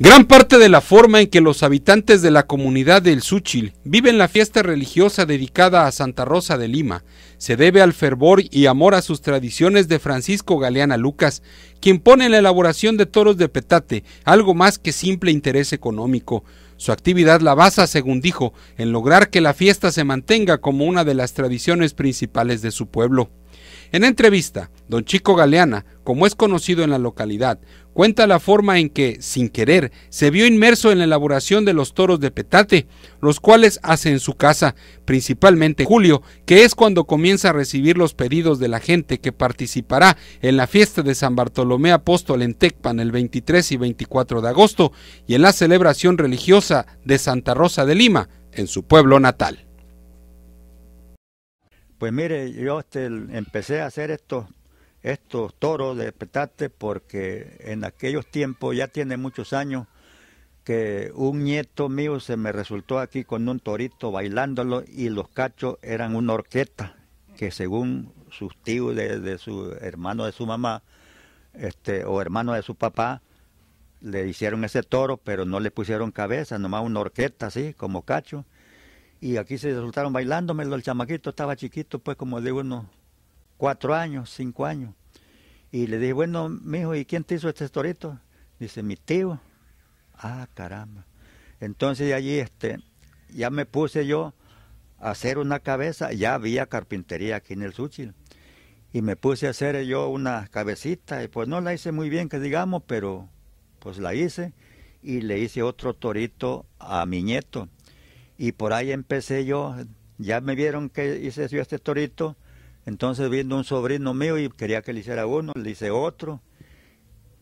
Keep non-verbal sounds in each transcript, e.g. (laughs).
Gran parte de la forma en que los habitantes de la comunidad del Súchil viven la fiesta religiosa dedicada a Santa Rosa de Lima se debe al fervor y amor a sus tradiciones de Francisco Galeana Lucas, quien pone en la elaboración de toros de petate algo más que simple interés económico. Su actividad la basa, según dijo, en lograr que la fiesta se mantenga como una de las tradiciones principales de su pueblo. En entrevista, don Chico Galeana, como es conocido en la localidad, cuenta la forma en que, sin querer, se vio inmerso en la elaboración de los toros de petate, los cuales hace en su casa, principalmente julio, que es cuando comienza a recibir los pedidos de la gente que participará en la fiesta de San Bartolomé Apóstol en Tecpan el 23 y 24 de agosto y en la celebración religiosa de Santa Rosa de Lima, en su pueblo natal. Pues mire, yo este, empecé a hacer estos, estos toros de petate porque en aquellos tiempos, ya tiene muchos años, que un nieto mío se me resultó aquí con un torito bailándolo y los cachos eran una orquesta que según sus tíos de, de su hermano de su mamá este, o hermano de su papá le hicieron ese toro pero no le pusieron cabeza, nomás una orquesta así como cacho y aquí se resultaron bailándomelo. El chamaquito estaba chiquito, pues como de unos cuatro años, cinco años. Y le dije, bueno, mijo, ¿y quién te hizo este torito? Dice, mi tío. Ah, caramba. Entonces de allí este, ya me puse yo a hacer una cabeza, ya había carpintería aquí en el Súchil. Y me puse a hacer yo una cabecita, y pues no la hice muy bien, que digamos, pero pues la hice. Y le hice otro torito a mi nieto y por ahí empecé yo, ya me vieron que hice yo este torito, entonces viendo un sobrino mío y quería que le hiciera uno, le hice otro,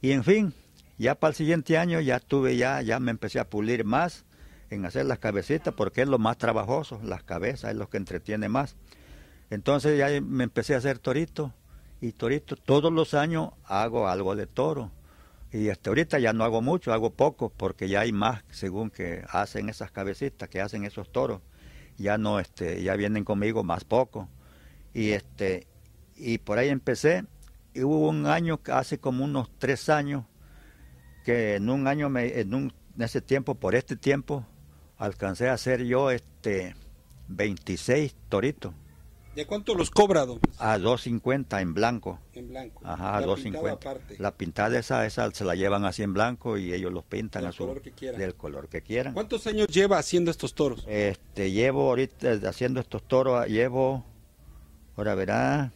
y en fin, ya para el siguiente año ya tuve ya, ya me empecé a pulir más en hacer las cabecitas porque es lo más trabajoso, las cabezas es lo que entretiene más. Entonces ya me empecé a hacer torito y torito todos los años hago algo de toro. Y hasta ahorita ya no hago mucho, hago poco, porque ya hay más, según que hacen esas cabecitas, que hacen esos toros, ya no, este, ya vienen conmigo más poco. Y este, y por ahí empecé, y hubo un año, hace como unos tres años, que en un año, me, en, en ese tiempo, por este tiempo, alcancé a hacer yo este 26 toritos ¿De cuánto los cobra, don? A 2.50 en blanco. En blanco. Ajá, a 2.50. La pintada esa, esa se la llevan así en blanco y ellos los pintan del color que quieran. Del color que quieran. ¿Cuántos años lleva haciendo estos toros? Este, llevo ahorita haciendo estos toros, llevo, ahora verá,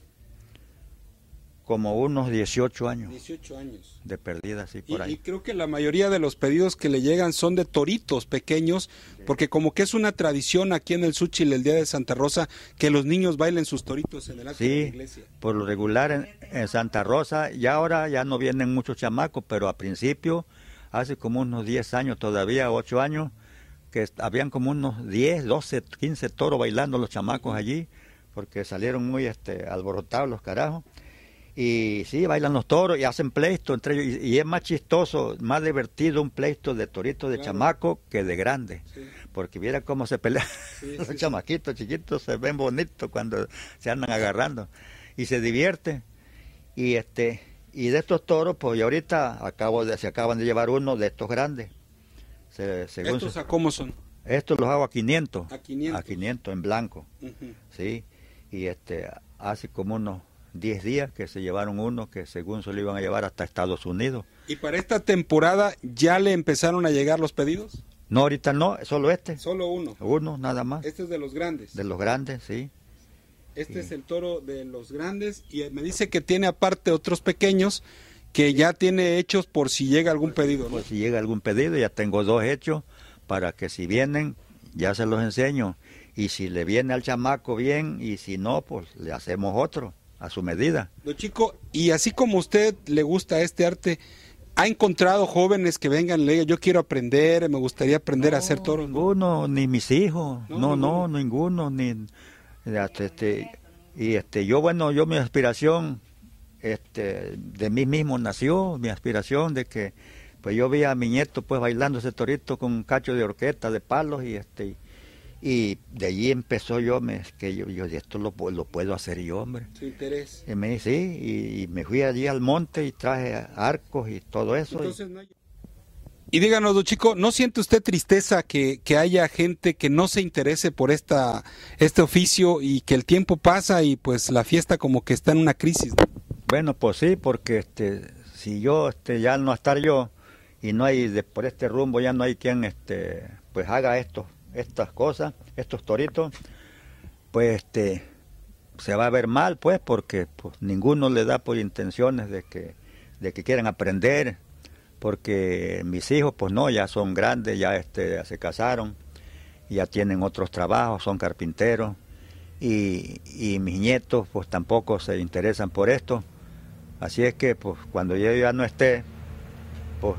como unos 18 años. años. De perdida, y por y, ahí. Y creo que la mayoría de los pedidos que le llegan son de toritos pequeños, porque como que es una tradición aquí en el Suchil el Día de Santa Rosa que los niños bailen sus toritos en el acto de la iglesia. por lo regular en, Santa Rosa, y ahora ya no vienen muchos chamacos, pero a principio, hace como unos 10 años todavía, 8 años, que habían como unos 10, 12, 15 toros bailando los chamacos allí, porque salieron muy este, alborotados los carajos y sí, bailan los toros y hacen pleito entre ellos. Y, es más chistoso, más divertido un pleito de toritos de chamaco que de grande. Porque viera cómo se pelean (laughs) sí, los chamaquitos chiquitos, se ven bonitos cuando se andan agarrando. Y se divierte. Y este y de estos toros, pues y ahorita acabo de, se acaban de llevar uno de estos grandes. ¿Estos a cómo son? Estos los hago a 500. A 500. A 500 en blanco. Sí. Y este, hace como unos 10 días, que se llevaron uno que según se lo iban a llevar hasta Estados Unidos. ¿Y para esta temporada ya le empezaron a llegar los pedidos? No, ahorita no, solo este. Solo uno. Uno, nada más. Este es de los grandes. De los grandes, sí. Este es el toro de los grandes y me dice que tiene aparte otros pequeños que ya tiene hechos por si llega algún pedido. si llega algún pedido, ya tengo dos hechos para que si vienen, ya se los enseño. Y si le viene al chamaco bien y si no, pues le hacemos otro a su medida. los Chico, y así como usted le gusta este arte, ¿ha encontrado jóvenes que vengan y le digan, yo quiero aprender, me gustaría aprender a hacer toros? Ninguno, ni mis hijos, no, no, ninguno, ni... Este, y este, yo, bueno, yo mi aspiración, este, de mí mismo nació, mi aspiración de que, pues yo vi a mi nieto pues bailando ese torito con un cacho de orquesta, de palos y este y de allí empezó yo, me, que yo, yo esto lo, lo, puedo hacer yo, hombre. Su interés. me sí, y, me fui allí al monte y traje arcos y todo eso. y... díganos, don Chico, ¿no siente usted tristeza que, haya gente que no se interese por esta, este oficio y que el tiempo pasa y pues la fiesta como que está en una crisis? Bueno, pues sí, porque este, si yo este, ya no estar yo y no hay, por este rumbo ya no hay quien este, pues haga esto estas cosas, estos toritos, pues este, se va a ver mal, pues, porque pues, ninguno le da por intenciones de que, de que quieran aprender, porque mis hijos, pues no, ya son grandes, ya, este, se casaron, ya tienen otros trabajos, son carpinteros, y, y, mis nietos, pues tampoco se interesan por esto. Así es que, pues, cuando yo ya no esté, pues,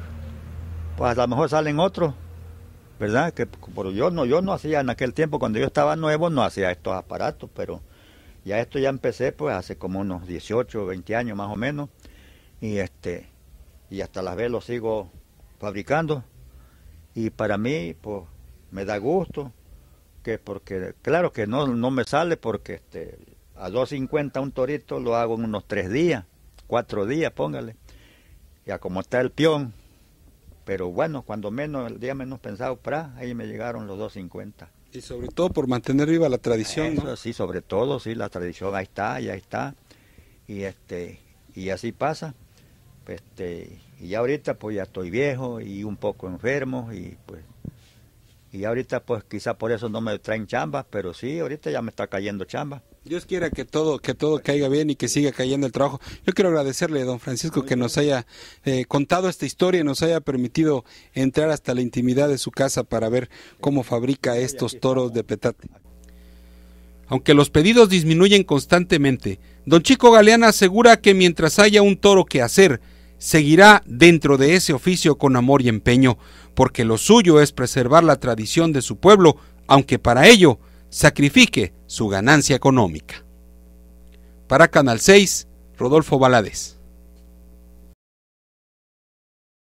pues a lo mejor salen otros ¿verdad? Que por, yo no, yo no hacía en aquel tiempo, cuando yo estaba nuevo, no hacía estos aparatos, pero ya esto ya empecé pues hace como unos 18, 20 años más o menos, y este, y hasta las veces lo sigo fabricando, y para mí, pues, me da gusto, que porque, claro que no, no me sale porque este, a 2.50 un torito lo hago en unos tres días, cuatro días, póngale, ya como está el peón, pero bueno, cuando menos, el día menos pensado, para ahí me llegaron los 250. Y sobre todo por mantener viva la tradición. Sí, sobre todo, sí, la tradición ahí está, ya está. Y este y así pasa. Este, y ya ahorita pues ya estoy viejo y un poco enfermo y pues y ahorita pues quizá por eso no me traen chambas, pero sí, ahorita ya me está cayendo chamba. Dios quiera que todo, que todo caiga bien y que siga cayendo el trabajo. Yo quiero agradecerle, don Francisco, que nos haya eh, contado esta historia y nos haya permitido entrar hasta la intimidad de su casa para ver cómo fabrica estos toros de petate. Aunque los pedidos disminuyen constantemente, don Chico Galeana asegura que mientras haya un toro que hacer, seguirá dentro de ese oficio con amor y empeño, porque lo suyo es preservar la tradición de su pueblo, aunque para ello sacrifique su ganancia económica. Para Canal 6, Rodolfo Balades.